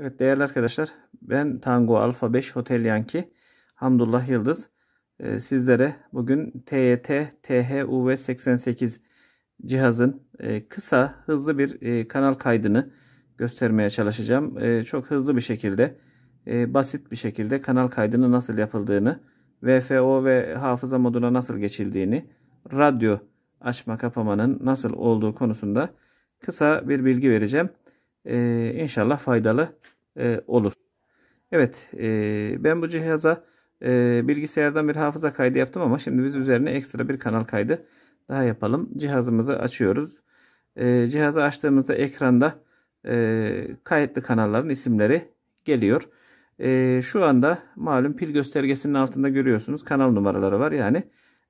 Evet değerli arkadaşlar ben Tango Alfa 5 Hotel Yankee. Hamdullah Yıldız ee, sizlere bugün TYT THUV88 cihazın e, kısa hızlı bir e, kanal kaydını göstermeye çalışacağım. E, çok hızlı bir şekilde e, basit bir şekilde kanal kaydını nasıl yapıldığını VFO ve hafıza moduna nasıl geçildiğini radyo açma kapamanın nasıl olduğu konusunda kısa bir bilgi vereceğim e, inşallah faydalı e, olur. Evet e, ben bu cihaza e, bilgisayardan bir hafıza kaydı yaptım ama şimdi biz üzerine ekstra bir kanal kaydı daha yapalım. Cihazımızı açıyoruz. E, cihazı açtığımızda ekranda e, kayıtlı kanalların isimleri geliyor. E, şu anda malum pil göstergesinin altında görüyorsunuz kanal numaraları var. Yani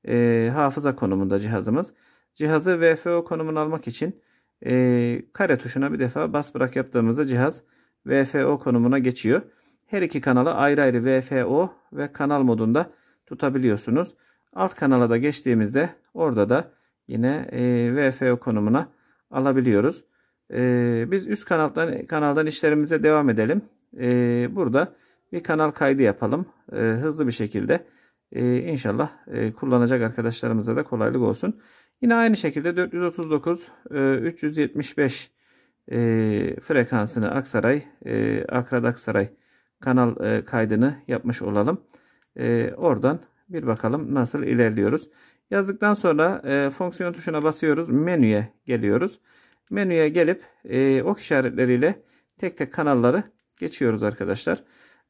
e, hafıza konumunda cihazımız. Cihazı VFO konumunu almak için e, kare tuşuna bir defa bas bırak yaptığımızda cihaz VFO konumuna geçiyor. Her iki kanalı ayrı ayrı VFO ve kanal modunda tutabiliyorsunuz. Alt kanala da geçtiğimizde orada da yine e, VFO konumuna alabiliyoruz. E, biz üst kanaldan, kanaldan işlerimize devam edelim. E, burada bir kanal kaydı yapalım. E, hızlı bir şekilde. E, inşallah e, kullanacak arkadaşlarımıza da kolaylık olsun. Yine aynı şekilde 439 375 e, e, frekansını Aksaray e, Akrad Aksaray kanal kaydını yapmış olalım. Oradan bir bakalım nasıl ilerliyoruz. Yazdıktan sonra fonksiyon tuşuna basıyoruz. Menüye geliyoruz. Menüye gelip ok işaretleriyle tek tek kanalları geçiyoruz arkadaşlar.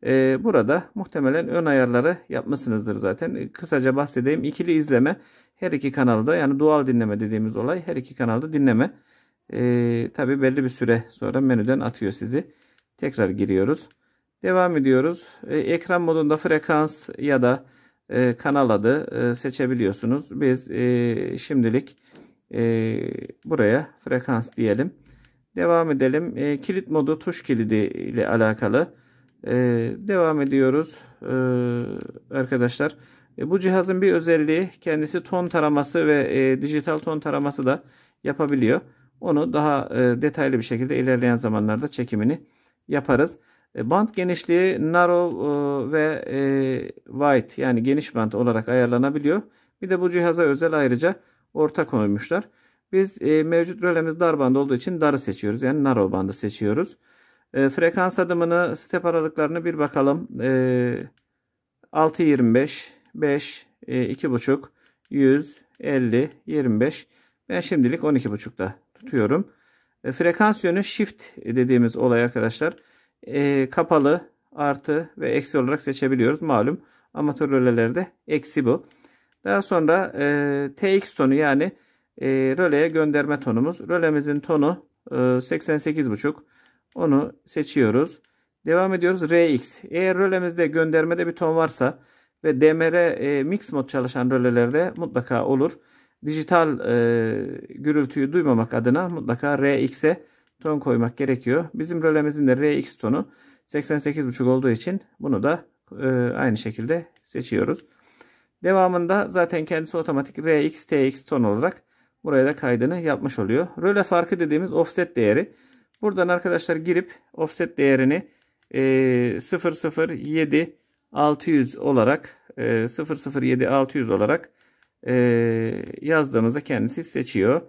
Ee, burada muhtemelen ön ayarları yapmışsınızdır zaten. Ee, kısaca bahsedeyim. İkili izleme her iki kanalda yani doğal dinleme dediğimiz olay her iki kanalda dinleme. Ee, Tabi belli bir süre sonra menüden atıyor sizi. Tekrar giriyoruz. Devam ediyoruz. ekran modunda frekans ya da e, kanal adı e, seçebiliyorsunuz. Biz e, şimdilik buraya frekans diyelim. Devam edelim. kilit modu tuş kilidi ile alakalı ee, devam ediyoruz ee, arkadaşlar. E, bu cihazın bir özelliği kendisi ton taraması ve e, dijital ton taraması da yapabiliyor. Onu daha e, detaylı bir şekilde ilerleyen zamanlarda çekimini yaparız. E, band genişliği narrow e, ve e, wide yani geniş band olarak ayarlanabiliyor. Bir de bu cihaza özel ayrıca orta koymuşlar. Biz e, mevcut rölemiz dar band olduğu için darı seçiyoruz. Yani narrow bandı seçiyoruz. E, frekans adımını, step aralıklarını bir bakalım. Ee, e, 6.25, 5, e, 2.5, 100, 50, 25. Ben şimdilik 12.5'da tutuyorum. E, frekans yönü shift dediğimiz olay arkadaşlar. E, kapalı, artı ve eksi olarak seçebiliyoruz. Malum amatör rölelerde eksi bu. Daha sonra e, TX tonu yani e, röleye gönderme tonumuz. Rölemizin tonu e, 88.5. Onu seçiyoruz. Devam ediyoruz. Rx. Eğer rölemizde göndermede bir ton varsa ve DMR e, mix mod çalışan rölelerde mutlaka olur. Dijital e, gürültüyü duymamak adına mutlaka Rx'e ton koymak gerekiyor. Bizim rölemizin de Rx tonu 88.5 olduğu için bunu da e, aynı şekilde seçiyoruz. Devamında zaten kendisi otomatik Rx, Tx ton olarak buraya da kaydını yapmış oluyor. Röle farkı dediğimiz offset değeri. Buradan arkadaşlar girip offset değerini e, 007600 olarak e, 007600 olarak e, yazdığımızda kendisi seçiyor.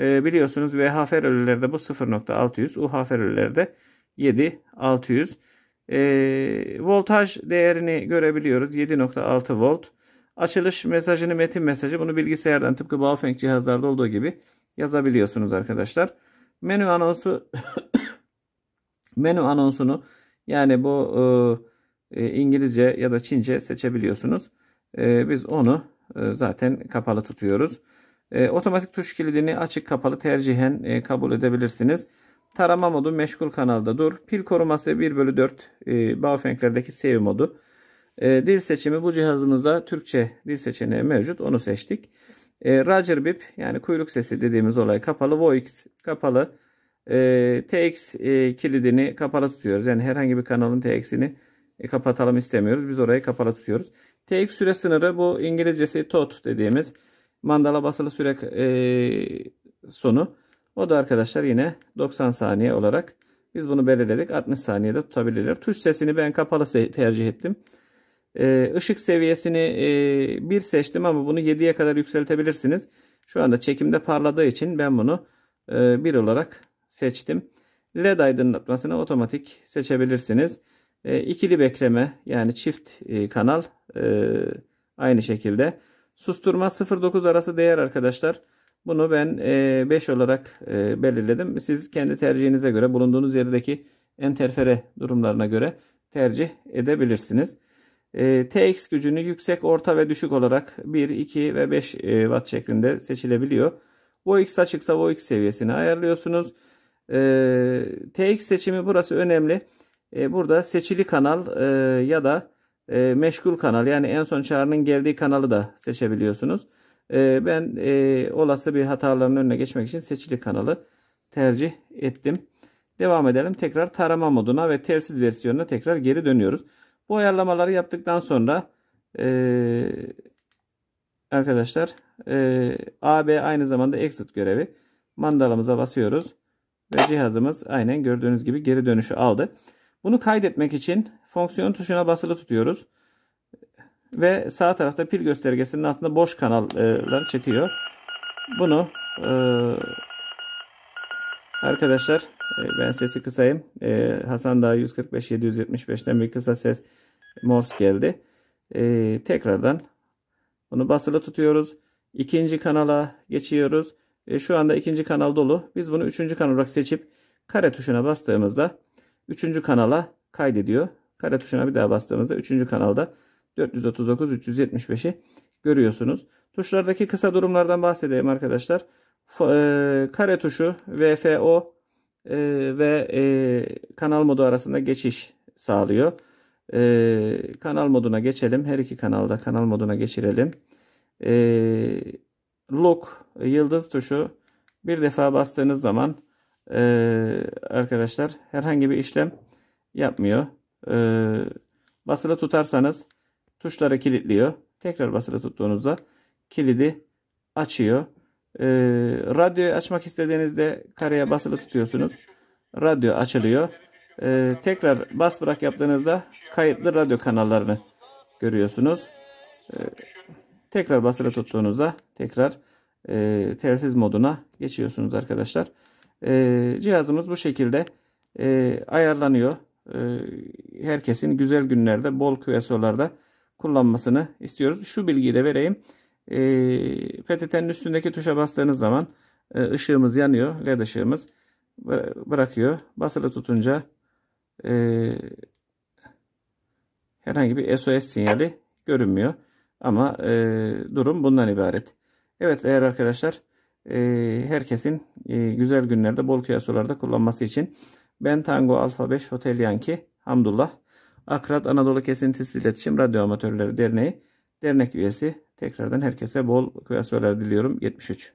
E, biliyorsunuz VH ferölerde bu 0.600, UH ferölerde 7600. E, voltaj değerini görebiliyoruz. 7.6 volt. Açılış mesajını metin mesajı bunu bilgisayardan tıpkı Baofeng cihazlarda olduğu gibi yazabiliyorsunuz arkadaşlar menü anonsu menü anonsunu yani bu e, e, İngilizce ya da Çince seçebiliyorsunuz. E, biz onu e, zaten kapalı tutuyoruz. E, otomatik tuş kilidini açık kapalı tercihen e, kabul edebilirsiniz. Tarama modu meşgul kanalda dur. Pil koruması 1 bölü 4 e, Baofeng'lerdeki save modu. E, dil seçimi bu cihazımızda Türkçe dil seçeneği mevcut. Onu seçtik. E, Roger Bip yani kuyruk sesi dediğimiz olay kapalı. Voix kapalı. E, TX e, kilidini kapalı tutuyoruz. Yani herhangi bir kanalın TX'ini e, kapatalım istemiyoruz. Biz orayı kapalı tutuyoruz. TX süre sınırı bu İngilizcesi TOT dediğimiz mandala basılı süre e, sonu. O da arkadaşlar yine 90 saniye olarak biz bunu belirledik. 60 saniyede tutabilirler. Tuş sesini ben kapalı tercih ettim. Işık ee, seviyesini e, 1 seçtim ama bunu 7'ye kadar yükseltebilirsiniz. Şu anda çekimde parladığı için ben bunu e, 1 olarak seçtim. LED aydınlatmasını otomatik seçebilirsiniz. E, ikili bekleme yani çift e, kanal e, aynı şekilde. Susturma 0.9 arası değer arkadaşlar. Bunu ben 5 olarak belirledim. Siz kendi tercihinize göre bulunduğunuz yerdeki enterfere durumlarına göre tercih edebilirsiniz. Ee, TX gücünü yüksek, orta ve düşük olarak 1, 2 ve 5 e, watt şeklinde seçilebiliyor. VOX açıksa VOX seviyesini ayarlıyorsunuz. Ee, TX seçimi burası önemli. Ee, burada seçili kanal e, ya da e, meşgul kanal yani en son çağrının geldiği kanalı da seçebiliyorsunuz. ben olası bir hataların önüne geçmek için seçili kanalı tercih ettim. Devam edelim. Tekrar tarama moduna ve telsiz versiyonuna tekrar geri dönüyoruz. Bu ayarlamaları yaptıktan sonra e, arkadaşlar e, AB aynı zamanda exit görevi. Mandalamıza basıyoruz ve cihazımız aynen gördüğünüz gibi geri dönüşü aldı. Bunu kaydetmek için fonksiyon tuşuna basılı tutuyoruz. Ve sağ tarafta pil göstergesinin altında boş kanallar çekiyor. Bunu e, arkadaşlar ee, ben sesi kısayım. Ee, Hasan daha 145-775'ten bir kısa ses Morse geldi. Ee, tekrardan bunu basılı tutuyoruz. İkinci kanala geçiyoruz. şu anda ikinci kanal dolu. Biz bunu üçüncü kanal olarak seçip kare tuşuna bastığımızda üçüncü kanala kaydediyor. Kare tuşuna bir daha bastığımızda üçüncü kanalda 439-375'i görüyorsunuz. Tuşlardaki kısa durumlardan bahsedeyim arkadaşlar. E, kare tuşu VFO ee, ve e, kanal modu arasında geçiş sağlıyor. Ee, kanal moduna geçelim. Her iki kanalda kanal moduna geçirelim. E, ee, lock yıldız tuşu bir defa bastığınız zaman e, arkadaşlar herhangi bir işlem yapmıyor. basılı tutarsanız tuşları kilitliyor. Tekrar basılı tuttuğunuzda kilidi açıyor. E, radyoyu açmak istediğinizde kareye basılı tutuyorsunuz. Radyo açılıyor. E, tekrar bas bırak yaptığınızda kayıtlı radyo kanallarını görüyorsunuz. E, tekrar basılı tuttuğunuzda tekrar e, telsiz moduna geçiyorsunuz arkadaşlar. E, cihazımız bu şekilde e, ayarlanıyor. E, herkesin güzel günlerde bol QSO'larda kullanmasını istiyoruz. Şu bilgiyi de vereyim. E, ee, PTT'nin üstündeki tuşa bastığınız zaman e, ışığımız yanıyor. LED ışığımız bırakıyor. Basılı tutunca e, herhangi bir SOS sinyali görünmüyor. Ama e, durum bundan ibaret. Evet eğer arkadaşlar e, herkesin e, güzel günlerde bol kıyasolarda kullanması için ben Tango Alfa 5 Hotel Yanki. Hamdullah Akrat Anadolu Kesintisiz İletişim Radyo Amatörleri Derneği dernek üyesi Tekrardan herkese bol kıyasörler diliyorum. 73.